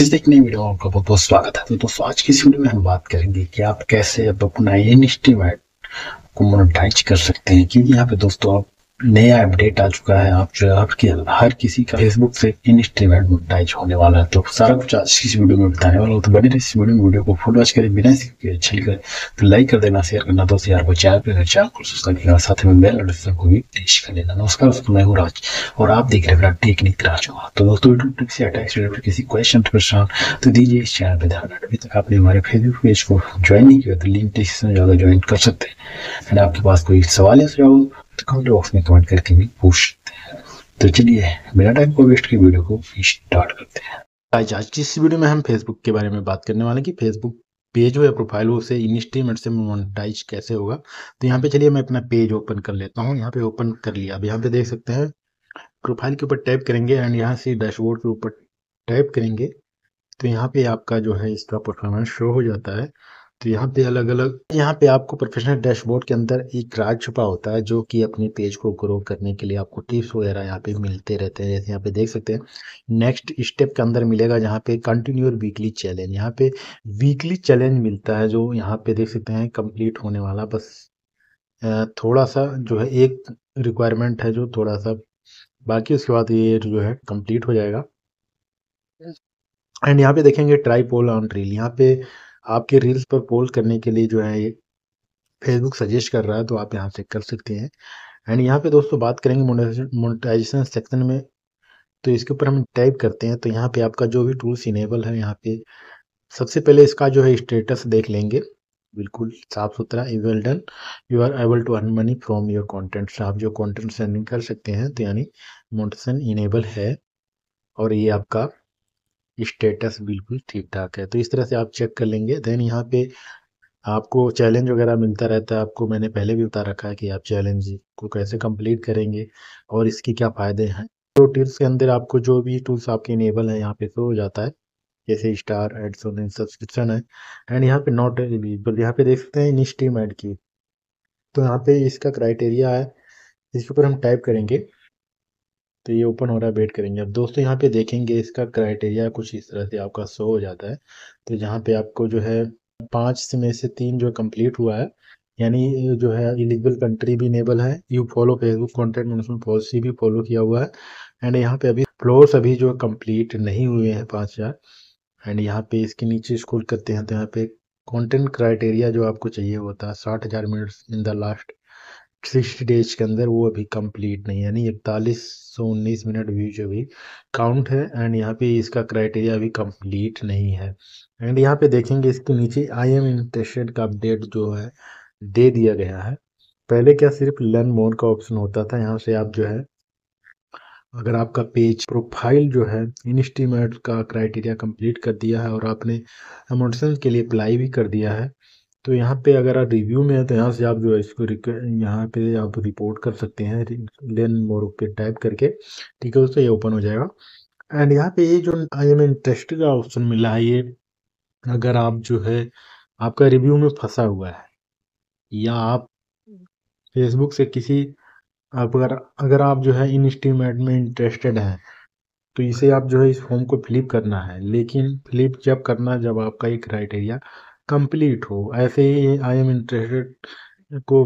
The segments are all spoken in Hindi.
फिर नई वीडियो आपका बहुत बहुत स्वागत है तो दोस्तों आज की इस वीडियो में हम बात करेंगे कि आप कैसे अब अपना इनस्टीमेट को मोनोटाइज कर सकते हैं क्योंकि यहाँ पे दोस्तों आप नया अपडेट आ चुका है आप जो आपके हर किसी का फेसबुक से इंस्ट्रीम एडवर्टाइज होने वाला है तो सारा कुछ आज इस वीडियो में बताने वाला हूँ तो बने रहे इस वीडियो में वीडियो को फोटो वॉच करें बिना सीखे अच्छी लगे तो लाइक कर देना शेयर करना दोस्त यार को चैनल पर चैनल को सब्सक्राइब करना साथ में बेल नोटिफिकेशन को भी पेश कर लेना नमस्कार दोस्तों मैं हूँ राज और आप देख रहे हैं टेक्निक राज हुआ तो दोस्तों यूट्यूब ट्रिक से रिलेटेड किसी क्वेश्चन परेशान तो दीजिए इस चैनल पर ध्यान अभी तक आपने हमारे फेसबुक पेज को ज्वाइन नहीं किया तो लिंक डिस्क्रिप्शन में ज्यादा ज्वाइन कर सकते हैं अगर आपके पास कोई सवाल या सुझाव तो अकाउंट बॉक्स में कमेंट करके भी पूछ सकते हैं तो चलिए बिना टाइम को वेस्ट की वीडियो को स्टार्ट करते हैं आज आज की इस वीडियो में हम फेसबुक के बारे में बात करने वाले कि फेसबुक पेज हो या प्रोफाइल हो उसे इंस्टीमेंट से मोनेटाइज कैसे होगा तो यहाँ पे चलिए मैं अपना पेज ओपन कर लेता हूँ यहाँ पे ओपन कर लिया अब यहाँ पे देख सकते हैं प्रोफाइल के ऊपर टैप करेंगे एंड यहाँ से डैशबोर्ड के ऊपर टैप करेंगे तो यहाँ पे आपका जो है इसका परफॉर्मेंस शो हो जाता है तो यहाँ पे अलग अलग यहाँ पे आपको प्रोफेशनल डैशबोर्ड के अंदर एक राज छुपा होता है जो कि अपने पेज को ग्रो करने के लिए आपको टिप्स वगैरह यहाँ पे मिलते रहते हैं जैसे यहाँ पे देख सकते हैं नेक्स्ट स्टेप के अंदर मिलेगा जहाँ पे कंटिन्यूर वीकली चैलेंज यहाँ पे वीकली चैलेंज मिलता है जो यहाँ पे देख सकते हैं कम्प्लीट होने वाला बस थोड़ा सा जो है एक रिक्वायरमेंट है जो थोड़ा सा बाकी उसके बाद ये जो है कम्प्लीट हो जाएगा एंड यहाँ पे देखेंगे ट्राई पोल ऑन ट्रील यहाँ पे आपके रील्स पर पोस्ट करने के लिए जो है ये फेसबुक सजेस्ट कर रहा है तो आप यहाँ से कर सकते हैं एंड यहाँ पे दोस्तों बात करेंगे मोनेटाइजेशन सेक्शन में तो इसके ऊपर हम टाइप करते हैं तो यहाँ पे आपका जो भी टूल्स इनेबल है यहाँ पे सबसे पहले इसका जो है स्टेटस देख लेंगे बिल्कुल साफ सुथरा well done you are able to earn money from your contents आप जो कॉन्टेंट सेंडिंग कर सकते हैं तो यानी मोनेटाइजेशन इनेबल है और ये आपका स्टेटस बिल्कुल ठीक ठाक है तो इस तरह से आप चेक कर लेंगे देन यहाँ पे आपको चैलेंज वगैरह मिलता रहता है आपको मैंने पहले भी बता रखा है कि आप चैलेंज को कैसे कंप्लीट करेंगे और इसके क्या फ़ायदे हैं तो टूल्स के अंदर आपको जो भी टूल्स आपके इनेबल हैं यहाँ पे शो हो जाता है जैसे स्टार एड्स सब्सक्रिप्शन है एंड यहाँ पे नॉट एलिजिबल यहाँ पे देख सकते हैं निश टीम की तो यहाँ पे इसका क्राइटेरिया है इसके ऊपर हम टाइप करेंगे तो ये ओपन हो रहा है वेट करेंगे अब दोस्तों यहाँ पे देखेंगे इसका क्राइटेरिया कुछ इस तरह से आपका शो हो जाता है तो यहाँ पे आपको जो है पाँच में से तीन जो कंप्लीट हुआ है यानी जो है एलिजिबल कंट्री भी इनेबल है you follow Facebook content management policy भी फॉलो किया हुआ है एंड यहाँ पे अभी फ्लोर्स अभी जो कम्प्लीट नहीं हुए हैं पाँच हज़ार एंड यहाँ पे इसके नीचे स्कूल करते हैं तो यहाँ पे कॉन्टेंट क्राइटेरिया जो आपको चाहिए होता है साठ हज़ार minutes in the last sixty days के अंदर वो अभी कंप्लीट नहीं यानी इकतालीस सौ उन्नीस मिनट व्यू जो भी काउंट है एंड यहाँ पे इसका क्राइटेरिया अभी कंप्लीट नहीं है एंड यहाँ पे देखेंगे इसके नीचे आई एम इंटरेस्टेड का अपडेट जो है दे दिया गया है पहले क्या सिर्फ लर्न मोर का ऑप्शन होता था यहाँ से आप जो है अगर आपका पेज प्रोफाइल जो है इंस्टीमेट का क्राइटेरिया कंप्लीट कर दिया है और आपने अमोटसन के लिए अप्लाई भी कर दिया है तो यहाँ पे अगर आप रिव्यू में है तो यहाँ से आप जो है इसको यहाँ पे आप रिपोर्ट कर सकते हैं लेन मोर पे टाइप करके ठीक है दोस्तों ये ओपन हो जाएगा एंड यहाँ पे ये जो आई एम इंटरेस्ट का ऑप्शन मिला है ये अगर आप जो है आपका रिव्यू में फंसा हुआ है या आप फेसबुक से किसी आप अगर अगर आप जो है इन स्टीमेट में इंटरेस्टेड हैं तो इसे आप जो है इस फॉर्म को फिलिप करना है लेकिन फिलिप जब करना जब आपका एक क्राइटेरिया कंप्लीट हो ऐसे ही आई एम इंटरेस्टेड को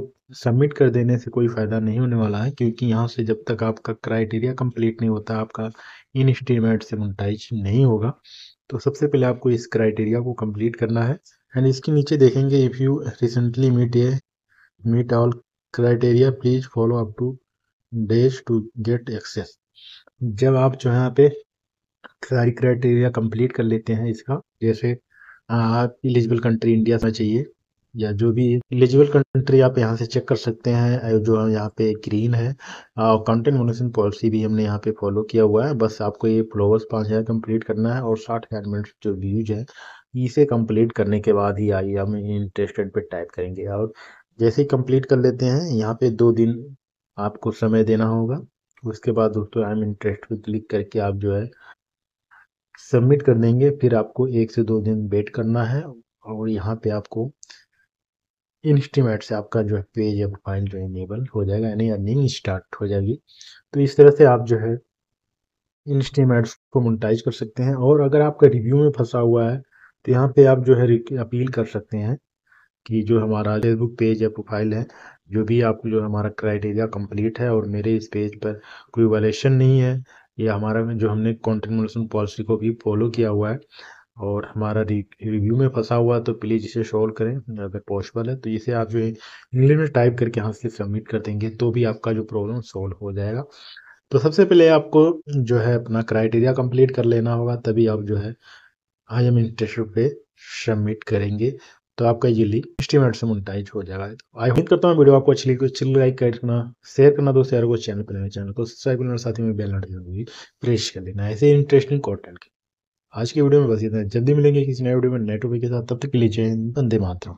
सबमिट कर देने से कोई फ़ायदा नहीं होने वाला है क्योंकि यहाँ से जब तक आपका क्राइटेरिया कंप्लीट नहीं होता आपका इन स्टीमेट से मोनिटाइज नहीं होगा तो सबसे पहले आपको इस क्राइटेरिया को कंप्लीट करना है एंड इसके नीचे देखेंगे if you recently meet a meet all criteria please follow up two days to get access जब आप जो यहाँ पे सारी क्राइटेरिया कंप्लीट कर लेते हैं इसका जैसे एलिजिबल कंट्री इंडिया में चाहिए या जो भी एलिजिबल कंट्री आप यहाँ से चेक कर सकते हैं जो यहाँ पे ग्रीन है कंटेंट मोनिशन पॉलिसी भी हमने यहाँ पे फॉलो किया हुआ है बस आपको ये फ्लोवर्स पाँच हज़ार कम्प्लीट करना है और साठ हज़ार मिनट जो व्यूज है इसे कंप्लीट करने के बाद ही आइए हम इंटरेस्टेड पे टाइप करेंगे और जैसे ही कंप्लीट कर लेते हैं यहाँ पे दो दिन आपको समय देना होगा उसके बाद दोस्तों आई एम इंटरेस्ट पे क्लिक करके आप जो है सबमिट कर देंगे फिर आपको एक से दो दिन वेट करना है और यहाँ पे आपको इंस्टीमेट से आपका जो है पेज या प्रोफाइल जो इनेबल हो जाएगा यानी अर्निंग स्टार्ट हो जाएगी तो इस तरह से आप जो है इंस्टीमेट को मोनिटाइज कर सकते हैं और अगर आपका रिव्यू में फंसा हुआ है तो यहाँ पे आप जो है अपील कर सकते हैं कि जो हमारा फेसबुक पेज या प्रोफाइल है जो भी आपको जो हमारा क्राइटेरिया कंप्लीट है और मेरे इस पेज पर कोई वायलेशन नहीं है ये हमारा जो हमने कॉन्टेनमेंटेशन पॉलिसी को भी फॉलो किया हुआ है और हमारा रिव्यू में फंसा हुआ है तो प्लीज़ इसे सॉल्व करें अगर पॉसिबल है तो इसे आप जो है इंग्लिश में टाइप करके यहाँ से सबमिट कर देंगे तो भी आपका जो प्रॉब्लम सॉल्व हो जाएगा तो सबसे पहले आपको जो है अपना क्राइटेरिया कंप्लीट कर लेना होगा तभी आप जो है आई एम इंटरेस्टेड पे सबमिट करेंगे तो आपका इजीली सिक्सटी मिनट से मोनिटाइज हो जाएगा आई तो उम्मीद करता हूँ वीडियो आपको अच्छी लगी अच्छी लाइक करना शेयर करना दोस्त यार को चैनल पर चैनल को सब्सक्राइब करना साथ ही में बेल नोटिफिकेशन प्रेस कर लेना ऐसे इंटरेस्टिंग कॉन्टेंट की आज की वीडियो में बस इतना जल्दी मिलेंगे किसी नए वीडियो में नए टॉपिक के साथ तब तक के लिए जय बंदे मातरम